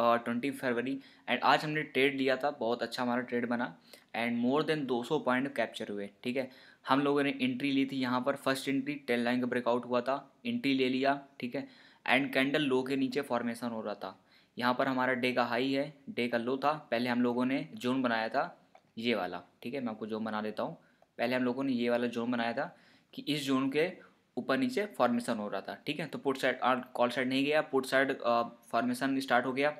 twenty February and आज हमने trade लिया था बहुत अच्छा हमारा ट्रेड बना and more than 200 point capture हुए ठीक है हम लोगों ने एंट्री ली थी यहाँ पर फर्स्ट एंट्री टेन लाइन का ब्रेकआउट हुआ था एंट्री ले लिया ठीक है एंड कैंडल लो के नीचे फॉर्मेशन हो रहा था यहाँ पर हमारा डे का हाई है डे का लो था पहले हम लोगों ने जोन बनाया था ये वाला ठीक है मैं आपको जोन बना देता हूँ पहले हम लोगों ने ये वाला जोन बनाया था कि इस जोन के ऊपर नीचे फॉर्मेशन हो रहा था ठीक है तो पुट साइड कॉल साइड नहीं गया पुट साइड फॉर्मेशन स्टार्ट हो गया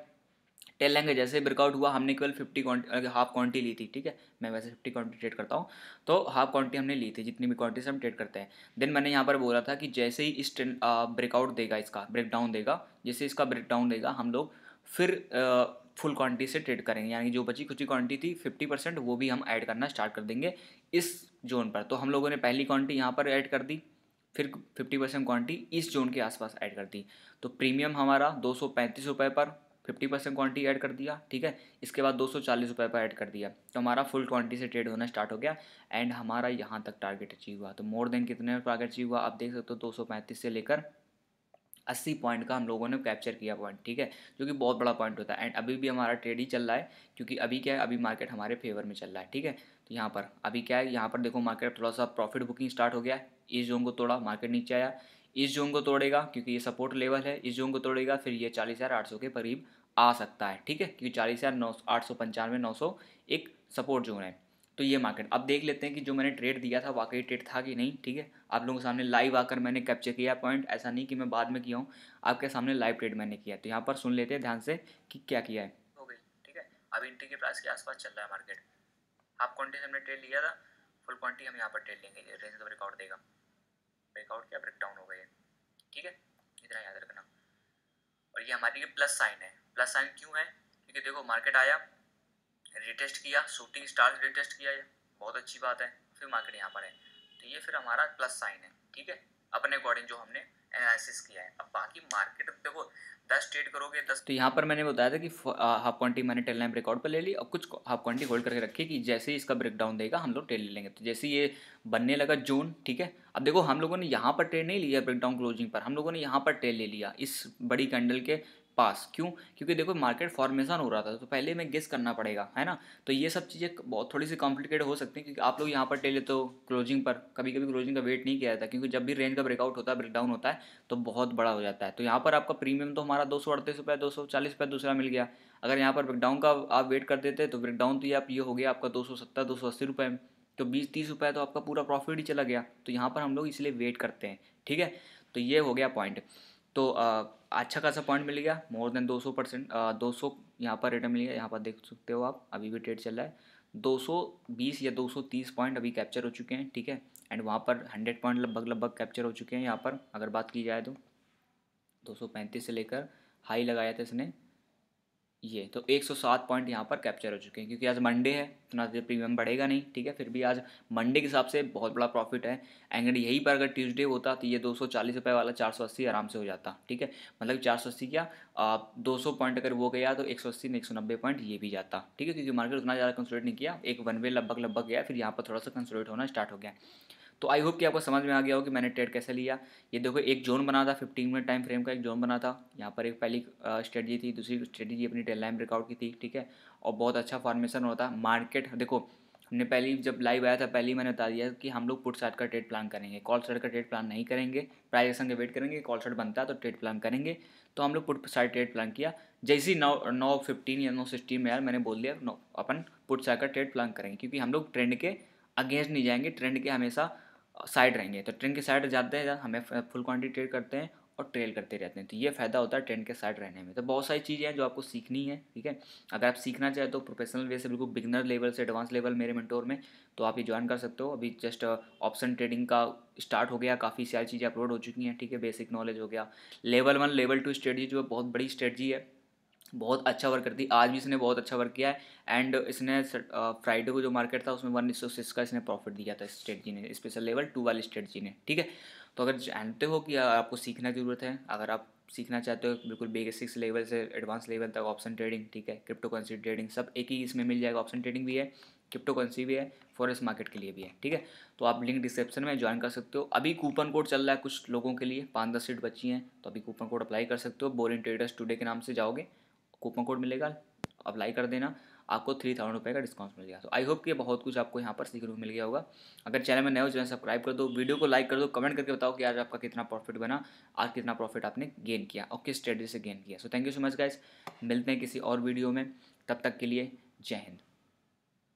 टेल लेंगे जैसे ब्रेकआउट हुआ हमने केवल फिफ्टी क्वान्टी हाफ क्वान्टी ली थी ठीक है मैं वैसे फिफ्टी क्वान्टी ट्रेड करता हूँ तो हाफ क्वान्टी हमने ली थी जितनी भी से हम ट्रेड करते हैं देन मैंने यहाँ पर बोला था कि जैसे ही इस ट्रेंड ब्रेकआउट देगा इसका ब्रेकडाउन देगा जैसे इसका ब्रेकडाउन देगा हम लोग फिर फुल क्वान्टी से ट्रेड करेंगे यानी जो बची खुची क्वांटिटी थी फिफ्टी परसेंट वो भी हम ऐड करना स्टार्ट कर देंगे इस जोन पर तो हम लोगों ने पहली क्वांटिटी यहाँ पर ऐड कर दी फिर फिफ्टी परसेंट क्वान्टिटी इस जोन के आसपास ऐड कर दी तो प्रीमियम हमारा दो सौ पैंतीस रुपये पर फिफ्टी परसेंट क्वान्टिटी ऐड कर दिया ठीक है इसके बाद दो सौ चालीस रुपये पर ऐड कर दिया तो हमारा फुल क्वान्टिटी से ट्रेड होना स्टार्ट हो गया एंड हमारा यहाँ तक टारगेट अचीव हुआ तो मोर देन कितने टारगेट अचीव हुआ आप देख सकते हो दो सौ पैंतीस से लेकर अस्सी पॉइंट का हम लोगों ने कैप्चर किया पॉइंट ठीक है जो कि बहुत बड़ा पॉइंट होता है एंड अभी भी हमारा ट्रेड ही चल रहा है क्योंकि अभी क्या है अभी मार्केट हमारे फेवर में चल रहा है ठीक है यहाँ पर अभी क्या है यहाँ पर देखो मार्केट थोड़ा सा प्रॉफिट बुकिंग स्टार्ट हो गया है इस जोन को तोड़ा मार्केट नीचे आया इस जोन को तोड़ेगा क्योंकि ये सपोर्ट लेवल है इस जोन को तोड़ेगा फिर ये चालीस हज़ार आठ सौ के करीब आ सकता है ठीक है क्योंकि चालीस हज़ार नौ आठ सौ पंचानवे नौ सौ एक सपोर्ट जोन है तो ये मार्केट अब देख लेते हैं कि जो मैंने ट्रेड दिया था वाकई ट्रेड था कि नहीं ठीक है आप लोगों के सामने लाइव आकर मैंने कैप्चर किया पॉइंट ऐसा नहीं कि मैं बाद में किया हूँ आपके सामने लाइव ट्रेड मैंने किया तो यहाँ पर सुन लेते हैं ध्यान से कि क्या किया है हो गई ठीक है अब इंट्री के प्राइस के आसपास चल रहा है मार्केट हाफ क्वान्टिटी हमने ट्रेड लिया था फुल क्वान्टिटी हम यहाँ पर ट्रेड लेंगे रेंज का ब्रेकआउट देगा ब्रेकआउट क्या ब्रेकडाउन हो गए ठीक है इतना याद रखना और ये हमारी प्लस साइन है प्लस साइन क्यों है क्योंकि देखो मार्केट आया रिटेस्ट किया शूटिंग स्टार रिटेस्ट किया बहुत अच्छी बात है फिर मार्केट यहाँ पर है तो ये फिर हमारा प्लस साइन है ठीक है अपने अकॉर्डिंग जो हमने एनालिसिस किया है अब बाकी मार्केट देखो दस ट्रेड करोगे दस तो यहाँ पर मैंने बताया था कि हाफ क्वान्टी मैंने टेल लाइन ब्रेकआउट पर ले ली और कुछ हाफ क्वान्टी होल्ड करके रखी कि जैसे ही इसका ब्रेकडाउन देगा हम लोग ट्रेड ले लेंगे तो जैसे ये बनने लगा जोन ठीक है अब देखो हम लोगों ने यहाँ पर ट्रेड नहीं लिया ब्रेकडाउन क्लोजिंग पर हम लोगों ने यहाँ पर ट्रेड ले लिया इस बड़ी कैंडल के पास क्यों क्योंकि देखो मार्केट फॉर्मेशन हो रहा था तो पहले मैं गेस करना पड़ेगा है ना तो ये सब चीज़ें बहुत थोड़ी सी कॉम्प्लिकेटेड हो सकती हैं क्योंकि आप लोग यहाँ पर टेले तो क्लोजिंग पर कभी कभी क्लोजिंग का वेट नहीं किया जाता क्योंकि जब भी रेंज का ब्रेकआउट होता है ब्रेकडाउन होता है तो बहुत बड़ा हो जाता है तो यहाँ पर आपका प्रीमियम तो हमारा दो सौ अड़तीस रुपये दो सौ चालीस रुपये दूसरा मिल गया अगर यहाँ पर ब्रेकडाउन का आप वेट कर देते तो ब्रेकडाउन तो ये आप ये हो गया आपका दो सौ सत्तर दो सौ अस्सी रुपये में तो बीस तीस रुपये तो आपका पूरा प्रॉफिट ही चला गया तो यहाँ पर हम लोग इसलिए वेट करते हैं ठीक है तो ये हो गया पॉइंट तो अच्छा खासा पॉइंट मिल गया मोर देन 200 परसेंट दो सौ यहाँ पर रिटर्न मिल गया यहाँ पर देख सकते हो आप अभी भी ट्रेड चल रहा है 220 या 230 पॉइंट अभी कैप्चर हो चुके हैं ठीक है एंड वहाँ पर 100 पॉइंट लगभग लगभग कैप्चर हो चुके हैं यहाँ पर अगर बात की जाए तो 235 से लेकर हाई लगाया था इसने ये तो 107 पॉइंट यहाँ पर कैप्चर हो चुके हैं क्योंकि आज मंडे है इतना तो प्रीमियम बढ़ेगा नहीं ठीक है फिर भी आज मंडे के हिसाब से बहुत बड़ा प्रॉफिट है एंड यही पर अगर ट्यूसडे होता तो ये 240 रुपये वाला 480 आराम से हो जाता ठीक है मतलब 480 क्या आप 200 पॉइंट अगर वो गया तो 180 सौ नब्बे पॉइंट ये भी जाता ठीक है क्योंकि मार्केट उतना ज़्यादा कंसोलेट नहीं किया एक वन वे लगभग लगभग गया फिर यहाँ पर थोड़ा सा कंसोलेट होना स्टार्ट हो गया तो आई होप कि आपको समझ में आ गया हो कि मैंने ट्रेड कैसे लिया ये देखो एक जोन बना था फिफ्टीन मिनट टाइम फ्रेम का एक जोन बना था यहाँ पर एक पहली स्ट्रेटजी थी दूसरी स्ट्रेटजी अपनी टेल लाइन ब्रेकआउट की थी ठीक है और बहुत अच्छा फॉर्मेशन होता मार्केट देखो हमने पहली जब लाइव आया था पहले मैंने बता दिया कि हम लोग पुट साइड का ट्रेड प्लान करेंगे कॉल साइड का ट्रेड प्लान नहीं करेंगे प्राइस एक्शन के वेट करेंगे कॉल साइड बनता है तो ट्रेड प्लान करेंगे तो हम लोग पुट साइड ट्रेड प्लान किया जैसे ही नौ नौ फिफ्टीन या नौ सिक्सटीन में यार मैंने बोल दिया अपन पुट साइड का ट्रेड प्लान करेंगे क्योंकि हम लोग ट्रेंड के अगेंस्ट नहीं जाएंगे ट्रेंड के हमेशा साइड रहेंगे तो ट्रेंड के साइड जाते हैं हमें फुल क्वान्टिटी ट्रेड करते हैं और ट्रेल करते रहते हैं तो ये फ़ायदा होता है ट्रेंड के साइड रहने में तो बहुत सारी चीज़ें हैं जो आपको सीखनी है ठीक है अगर आप सीखना चाहें तो प्रोफेशनल वे से बिल्कुल बिगनर लेवल से एडवांस लेवल मेरे मेंटोर में तो आप ये ज्वाइन कर सकते हो अभी जस्ट ऑप्शन ट्रेडिंग का स्टार्ट हो गया काफ़ी सारी चीज़ें अपलोड हो चुकी हैं ठीक है बेसिक नॉलेज हो गया level one level two strategy जो बहुत बड़ी स्ट्रेटजी है बहुत अच्छा वर्क करती आज भी इसने बहुत अच्छा वर्क किया है एंड इसने फ्राइडे को जो मार्केट था उसमें वन सौ सिक्स का इसने प्रॉफिट दिया था स्ट्रेटजी ने स्पेशल लेवल टू वाली स्ट्रेटजी ने ठीक है तो अगर जानते हो कि आपको सीखना ज़रूरत है अगर आप सीखना चाहते हो बिल्कुल बेसिक्स लेवल से एडवांस लेवल तक ऑप्शन ट्रेडिंग ठीक है क्रिप्टो करेंसी ट्रेडिंग सब एक ही इसमें मिल जाएगा ऑप्शन ट्रेडिंग भी है क्रिप्टो करेंसी भी है फॉरेस्ट मार्केट के लिए भी है ठीक है तो आप लिंक डिस्क्रिप्शन में ज्वाइन कर सकते हो अभी कूपन कोड चल रहा है कुछ लोगों के लिए पाँच दस सीट बची हैं तो अभी कूपन कोड अप्लाई कर सकते हो बोरिंग ट्रेडर्स टूडे के नाम से जाओगे कूपन कोड मिलेगा अप्लाई कर देना आपको थ्री थाउजेंड रुपये का डिस्काउंट मिल गया तो आई होप कि बहुत कुछ आपको यहाँ पर सीखने को मिल गया होगा अगर चैनल में नए हो चैनल सब्सक्राइब कर दो वीडियो को लाइक कर दो कमेंट करके बताओ कि आज आपका कितना प्रॉफिट बना आज कितना प्रॉफिट आपने गेन किया और किस स्ट्रेटजी से गेन किया so thank you so much guys मिलते हैं किसी और वीडियो में तब तक के लिए जय हिंद